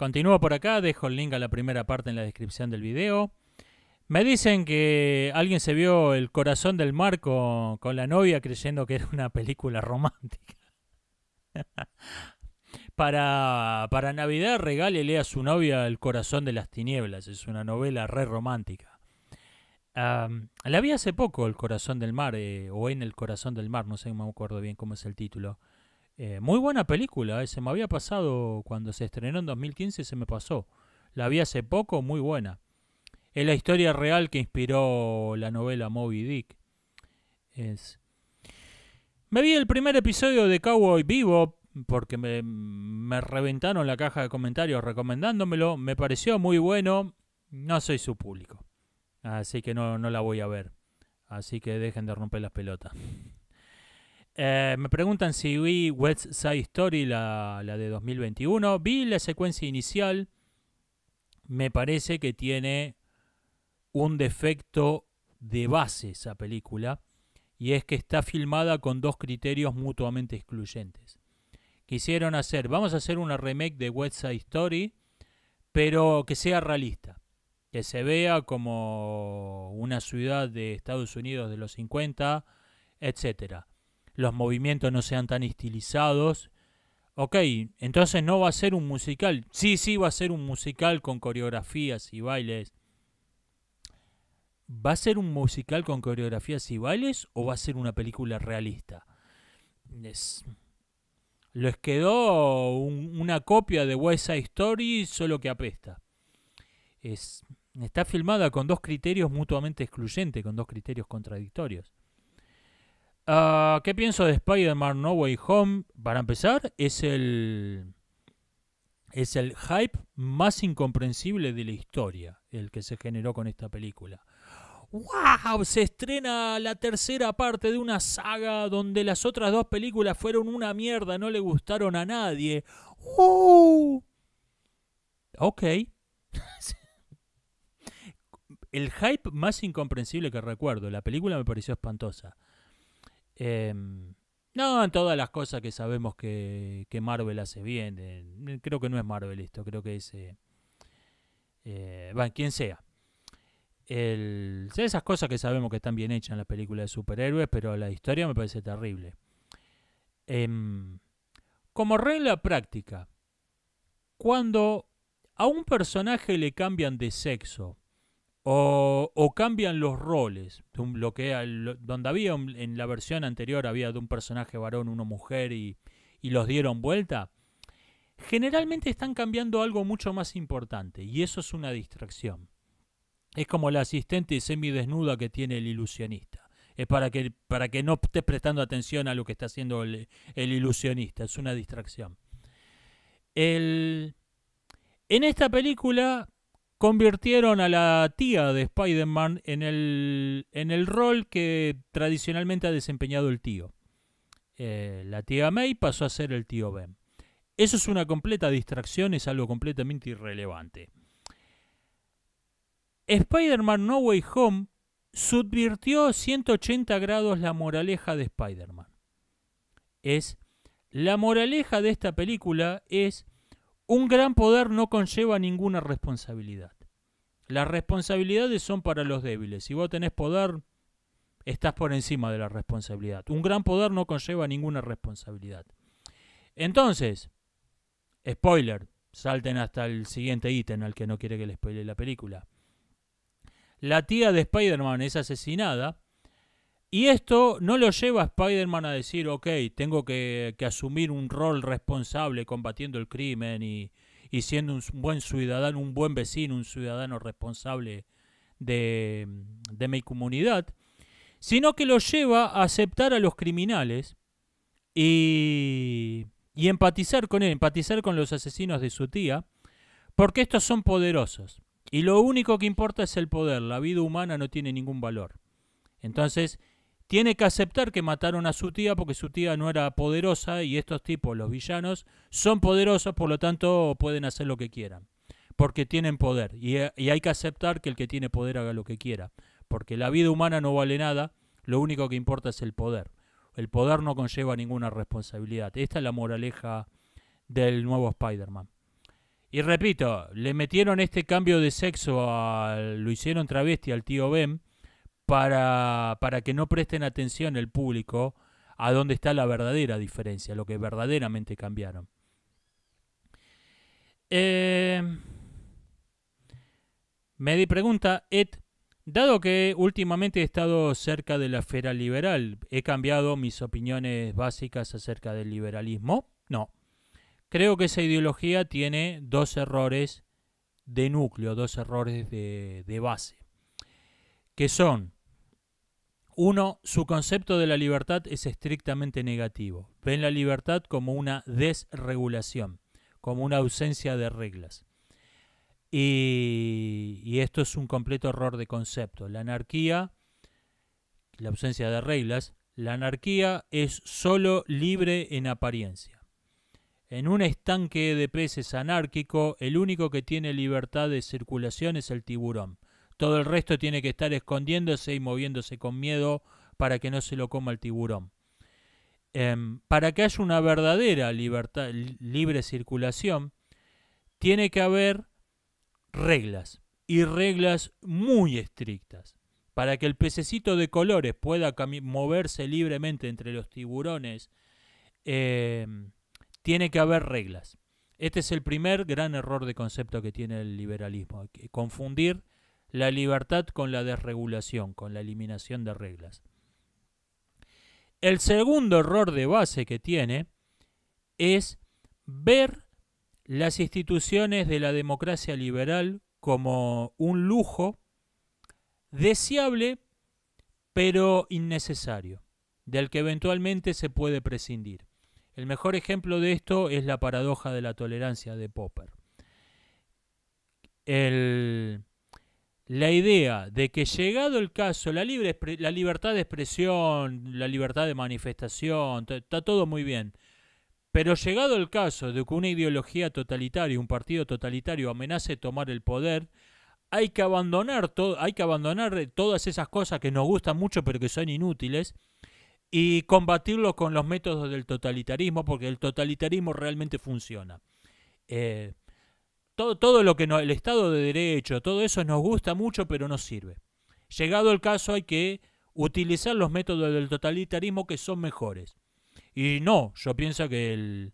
Continúo por acá, dejo el link a la primera parte en la descripción del video. Me dicen que alguien se vio El corazón del mar con, la novia creyendo que era una película romántica. para, para Navidad regálele a su novia El corazón de las tinieblas. Es una novela re romántica. la vi hace poco, El corazón del mar, eh, o en El corazón del mar, no sé, me acuerdo bien cómo es el título. Eh, muy buena película, eh, se me había pasado cuando se estrenó en 2015, se me pasó. La vi hace poco, muy buena. Es la historia real que inspiró la novela Moby Dick. Me vi el primer episodio de Cowboy Vivo porque me, me reventaron la caja de comentarios recomendándomelo. Me pareció muy bueno. No soy su público. Así que no, no la voy a ver. Así que dejen de romper las pelotas. Eh, me preguntan si vi West Side Story, la, la, de 2021. Vi la secuencia inicial. Me parece que tiene un defecto de base esa película. Y es que está filmada con dos criterios mutuamente excluyentes. Quisieron hacer, vamos a hacer una remake de West Side Story, pero que sea realista. Que se vea como una ciudad de Estados Unidos de los 50, etcétera los movimientos no sean tan estilizados. Ok, entonces no va a ser un musical. Sí, sí, va a ser un musical con coreografías y bailes. ¿Va a ser un musical con coreografías y bailes o va a ser una película realista? Les quedó una copia de West Side Story, solo que apesta. Es, está filmada con dos criterios mutuamente excluyentes, con dos criterios contradictorios. Ah, ¿Qué pienso de Spider-Man No Way Home? Para empezar, es el. Es el hype más incomprensible de la historia, el que se generó con esta película. ¡Wow! Se estrena la tercera parte de una saga donde las otras dos películas fueron una mierda, no le gustaron a nadie. ¡Uh! Ok. el hype más incomprensible que recuerdo. La película me pareció espantosa. Em, no, en todas las cosas que sabemos que, Marvel hace bien. creo que no es Marvel esto, creo que es... Eh, eh quien sea. esas cosas que sabemos que están bien hechas en las películas de superhéroes, pero la historia me parece terrible. Em, como regla práctica, cuando a un personaje le cambian de sexo o, cambian los roles. donde había en la versión anterior había de un personaje varón, una mujer y, los dieron vuelta. Generalmente están cambiando algo mucho más importante y eso es una distracción. Es como la asistente semidesnuda que tiene el ilusionista. Es para que, para que no esté prestando atención a lo que está haciendo el, ilusionista. Es una distracción. en esta película convirtieron a la tía de Spider-Man en el, rol que tradicionalmente ha desempeñado el tío. Eh, la tía May pasó a ser el tío Ben. Eso es una completa distracción, es algo completamente irrelevante. Spider-Man No Way Home subvirtió 180 grados la moraleja de Spider-Man. Es la moraleja de esta película es un gran poder no conlleva ninguna responsabilidad. Las responsabilidades son para los débiles. Si vos tenés poder, estás por encima de la responsabilidad. Un gran poder no conlleva ninguna responsabilidad. Entonces, spoiler, salten hasta el siguiente ítem al que no quiere que le spoile la película. La tía de Spider-Man es asesinada y esto no lo lleva a Spider-Man a decir, ok, tengo que, asumir un rol responsable combatiendo el crimen y, siendo un buen ciudadano, un buen vecino, un ciudadano responsable de, mi comunidad, sino que lo lleva a aceptar a los criminales y, y empatizar con él, empatizar con los asesinos de su tía, porque estos son poderosos. Y lo único que importa es el poder, la vida humana no tiene ningún valor. Entonces, tiene que aceptar que mataron a su tía porque su tía no era poderosa y estos tipos, los villanos, son poderosos, por lo tanto pueden hacer lo que quieran, porque tienen poder. Y, hay que aceptar que el que tiene poder haga lo que quiera, porque la vida humana no vale nada, lo único que importa es el poder. El poder no conlleva ninguna responsabilidad. Esta es la moraleja del nuevo Spider-Man. Y repito, le metieron este cambio de sexo, a, lo hicieron travesti al tío Ben para, que no presten atención el público a dónde está la verdadera diferencia, lo que verdaderamente cambiaron. Eh, me di pregunta, Ed, dado que últimamente he estado cerca de la esfera liberal, ¿he cambiado mis opiniones básicas acerca del liberalismo? No. Creo que esa ideología tiene dos errores de núcleo, dos errores de, de base, que son uno, su concepto de la libertad es estrictamente negativo. Ven la libertad como una desregulación, como una ausencia de reglas. Y, esto es un completo error de concepto. La anarquía, la ausencia de reglas, la anarquía es solo libre en apariencia. En un estanque de peces anárquico, el único que tiene libertad de circulación es el tiburón. Todo el resto tiene que estar escondiéndose y moviéndose con miedo para que no se lo coma el tiburón. Em, para que haya una verdadera libre circulación, tiene que haber reglas y reglas muy estrictas. Para que el pececito de colores pueda moverse libremente entre los tiburones, em, tiene que haber reglas. Este es el primer gran error de concepto que tiene el liberalismo, confundir la libertad con la desregulación, con la eliminación de reglas. El segundo error de base que tiene es ver las instituciones de la democracia liberal como un lujo deseable pero innecesario, del que eventualmente se puede prescindir. El mejor ejemplo de esto es la paradoja de la tolerancia de Popper. El, la idea de que llegado el caso, la, libre, la libertad de expresión, la libertad de manifestación, está todo muy bien. Pero llegado el caso de que una ideología totalitaria, un partido totalitario amenace tomar el poder, hay que abandonar, todo, hay que abandonar eh, todas esas cosas que nos gustan mucho pero que son inútiles y combatirlo con los métodos del totalitarismo porque el totalitarismo realmente funciona. Eh, todo, lo que no, el Estado de Derecho, todo eso nos gusta mucho, pero no sirve. Llegado el caso, hay que utilizar los métodos del totalitarismo que son mejores. Y no, yo pienso que el,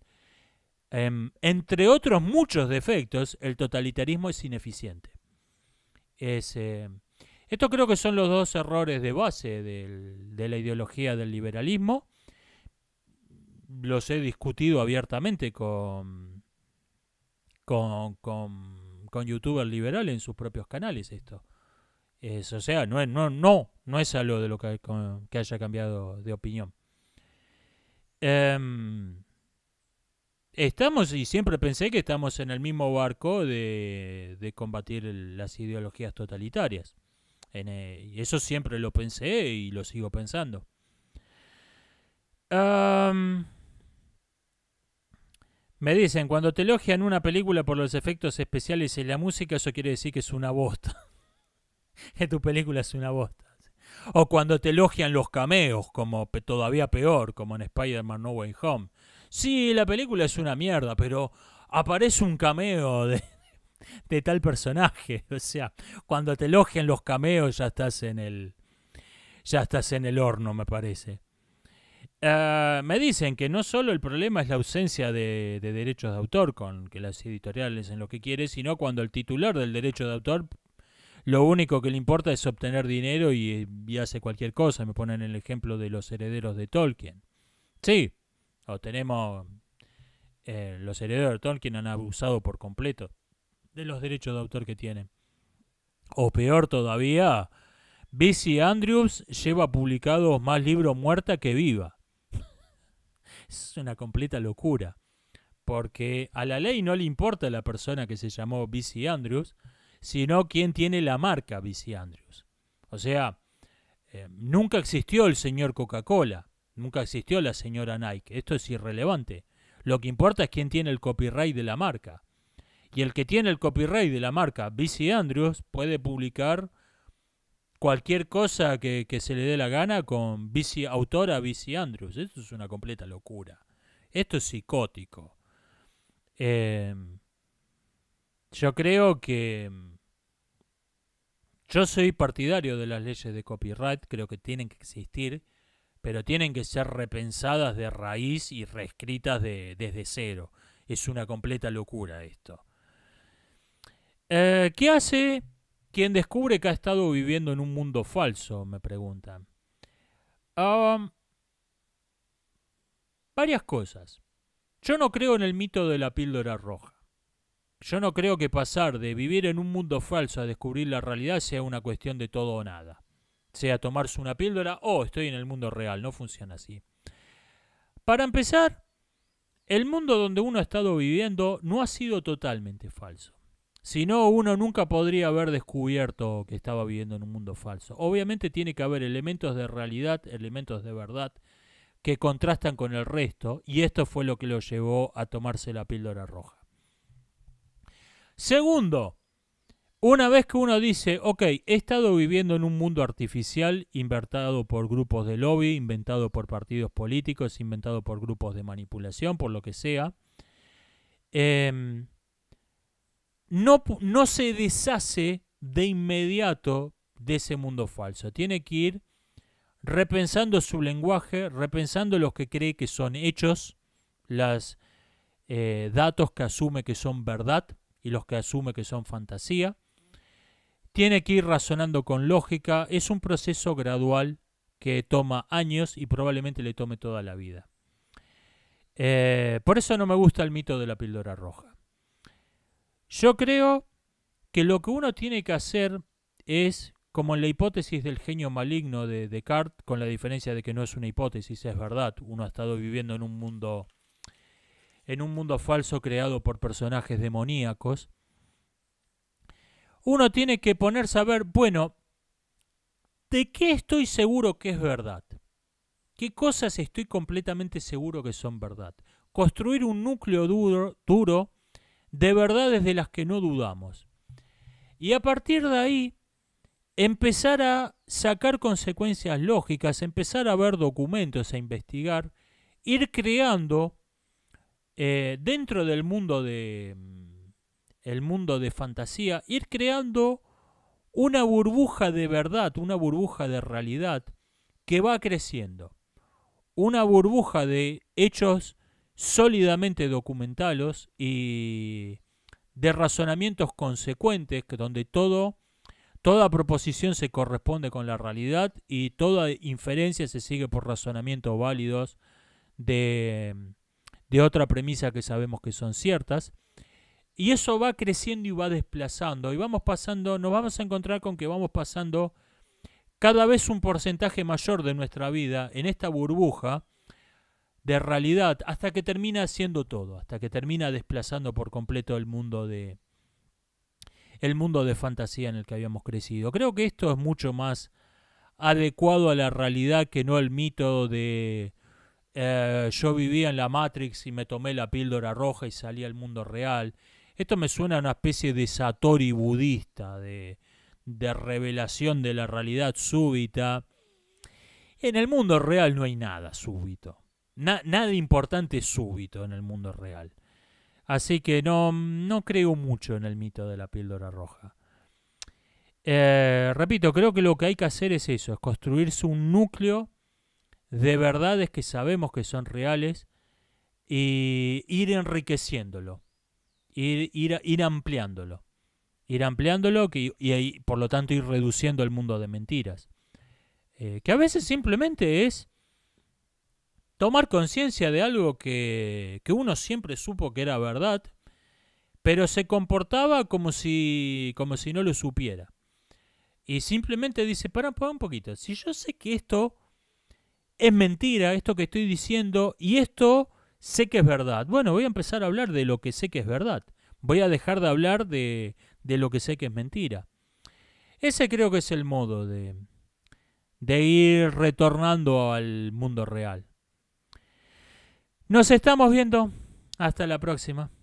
em, entre otros muchos defectos, el totalitarismo es ineficiente. Es, em, esto creo que son los dos errores de base de la ideología del liberalismo. Los he discutido abiertamente con con, con, con youtubers liberales en sus propios canales esto. o sea, no, es, no, no, no es algo de lo que, haya cambiado de opinión. Em, estamos, y siempre pensé que estamos en el mismo barco de, combatir las ideologías totalitarias. En, eh, eso siempre lo pensé y lo sigo pensando. Em, me dicen, cuando te elogian una película por los efectos especiales y la música, eso quiere decir que es una bosta. que tu película es una bosta. O cuando te elogian los cameos, como todavía peor, como en Spider-Man No Way Home. Sí, la película es una mierda, pero aparece un cameo de, de tal personaje. O sea, cuando te elogian los cameos ya estás en el. ya estás en el horno, me parece. Ah, me dicen que no solo el problema es la ausencia de, derechos de autor, con que las editoriales en lo que quiere, sino cuando el titular del derecho de autor lo único que le importa es obtener dinero y, hace cualquier cosa. Me ponen el ejemplo de los herederos de Tolkien. Sí, o tenemos eh, los herederos de Tolkien han abusado por completo de los derechos de autor que tienen. O peor todavía, BC Andrews lleva publicados más libros muerta que viva. Es una completa locura. Porque a la ley no le importa la persona que se llamó BC Andrews, sino quién tiene la marca BC Andrews. O sea, eh, nunca existió el señor Coca-Cola, nunca existió la señora Nike. Esto es irrelevante. Lo que importa es quién tiene el copyright de la marca. Y el que tiene el copyright de la marca BC Andrews puede publicar cualquier cosa que, se le dé la gana con bici autora bici Andrews. Esto es una completa locura. Esto es psicótico. Em, yo creo que em, yo soy partidario de las leyes de copyright, creo que tienen que existir, pero tienen que ser repensadas de raíz y reescritas de, desde cero. Es una completa locura esto. Eh, ¿Qué hace ¿Quién descubre que ha estado viviendo en un mundo falso, me preguntan. Um, varias cosas. Yo no creo en el mito de la píldora roja. Yo no creo que pasar de vivir en un mundo falso a descubrir la realidad sea una cuestión de todo o nada. Sea tomarse una píldora o oh, estoy en el mundo real, no funciona así. Para empezar, el mundo donde uno ha estado viviendo no ha sido totalmente falso. Si no, uno nunca podría haber descubierto que estaba viviendo en un mundo falso. Obviamente tiene que haber elementos de realidad, elementos de verdad, que contrastan con el resto, y esto fue lo que lo llevó a tomarse la píldora roja. Segundo, una vez que uno dice, ok, he estado viviendo en un mundo artificial inventado por grupos de lobby, inventado por partidos políticos, inventado por grupos de manipulación, por lo que sea, em, no, se deshace de inmediato de ese mundo falso. Tiene que ir repensando su lenguaje, repensando los que cree que son hechos, los eh, datos que asume que son verdad y los que asume que son fantasía. Tiene que ir razonando con lógica. Es un proceso gradual que toma años y probablemente le tome toda la vida. Eh, por eso no me gusta el mito de la píldora roja. Yo creo que lo que uno tiene que hacer es, como en la hipótesis del genio maligno de Descartes, con la diferencia de que no es una hipótesis, es verdad, uno ha estado viviendo en un mundo en un mundo falso creado por personajes demoníacos. Uno tiene que ponerse a ver, bueno, ¿de qué estoy seguro que es verdad? ¿Qué cosas estoy completamente seguro que son verdad? Construir un núcleo duro, duro de verdades de las que no dudamos. Y a partir de ahí, empezar a sacar consecuencias lógicas, empezar a ver documentos, a investigar, ir creando eh, dentro del mundo de mm, el mundo de fantasía, ir creando una burbuja de verdad, una burbuja de realidad que va creciendo, una burbuja de hechos sólidamente documentados y de razonamientos consecuentes, que donde toda proposición se corresponde con la realidad y toda inferencia se sigue por razonamientos válidos de, de otra premisa que sabemos que son ciertas. Y eso va creciendo y va desplazando. Y vamos pasando, nos vamos a encontrar con que vamos pasando cada vez un porcentaje mayor de nuestra vida en esta burbuja de realidad hasta que termina haciendo todo, hasta que termina desplazando por completo el mundo de el mundo de fantasía en el que habíamos crecido. Creo que esto es mucho más adecuado a la realidad que no el mito de eh, yo vivía en la Matrix y me tomé la píldora roja y salí al mundo real. Esto me suena a una especie de satori budista, de, de revelación de la realidad súbita. En el mundo real no hay nada súbito nada importante súbito en el mundo real. Así que no, no creo mucho en el mito de la píldora roja. Eh, repito, creo que lo que hay que hacer es eso, es construirse un núcleo de verdades que sabemos que son reales y ir enriqueciéndolo, ir, ir, ampliándolo, ir ampliándolo que, y, por lo tanto ir reduciendo el mundo de mentiras. Eh, que a veces simplemente es tomar conciencia de algo que, uno siempre supo que era verdad, pero se comportaba como si, como si no lo supiera. Y simplemente dice, para, para un poquito, si yo sé que esto es mentira, esto que estoy diciendo, y esto sé que es verdad, bueno, voy a empezar a hablar de lo que sé que es verdad. Voy a dejar de hablar de, de lo que sé que es mentira. Ese creo que es el modo de, de ir retornando al mundo real. Nos estamos viendo. Hasta la próxima.